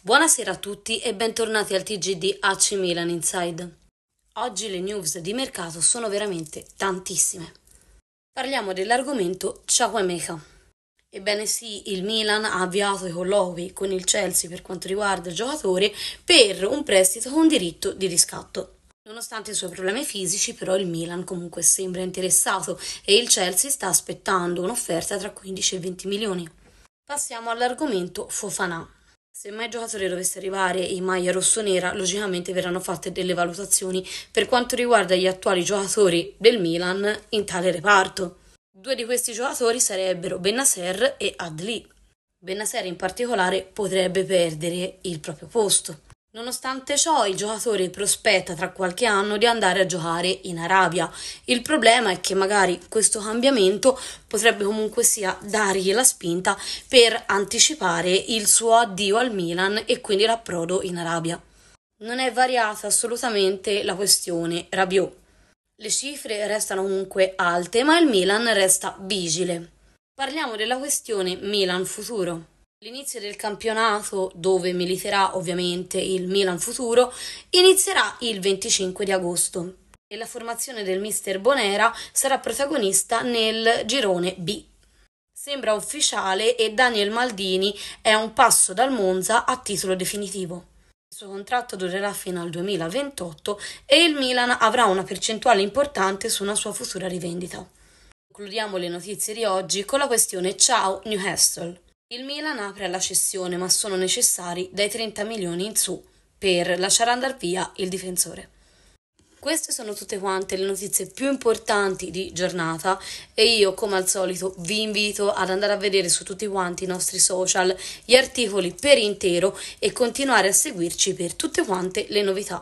Buonasera a tutti e bentornati al TG di AC Milan Inside. Oggi le news di mercato sono veramente tantissime. Parliamo dell'argomento Ciaquemeca. Ebbene sì, il Milan ha avviato i colloqui con il Chelsea per quanto riguarda il giocatore per un prestito con diritto di riscatto. Nonostante i suoi problemi fisici, però il Milan comunque sembra interessato e il Chelsea sta aspettando un'offerta tra 15 e 20 milioni. Passiamo all'argomento Fofanà. Se mai il giocatore dovesse arrivare in maglia rossonera, logicamente verranno fatte delle valutazioni per quanto riguarda gli attuali giocatori del Milan in tale reparto. Due di questi giocatori sarebbero Benasser e Adli. Benasser in particolare potrebbe perdere il proprio posto. Nonostante ciò, il giocatore prospetta tra qualche anno di andare a giocare in Arabia. Il problema è che magari questo cambiamento potrebbe comunque sia dargli la spinta per anticipare il suo addio al Milan e quindi l'approdo in Arabia. Non è variata assolutamente la questione Rabiot. Le cifre restano comunque alte, ma il Milan resta vigile. Parliamo della questione Milan futuro. L'inizio del campionato, dove militerà ovviamente il Milan futuro, inizierà il 25 di agosto e la formazione del mister Bonera sarà protagonista nel girone B. Sembra ufficiale e Daniel Maldini è a un passo dal Monza a titolo definitivo. Il suo contratto durerà fino al 2028 e il Milan avrà una percentuale importante su una sua futura rivendita. Concludiamo le notizie di oggi con la questione Ciao Newcastle. Il Milan apre alla cessione, ma sono necessari dai 30 milioni in su per lasciare andare via il difensore. Queste sono tutte quante le notizie più importanti di giornata e io come al solito vi invito ad andare a vedere su tutti quanti i nostri social gli articoli per intero e continuare a seguirci per tutte quante le novità.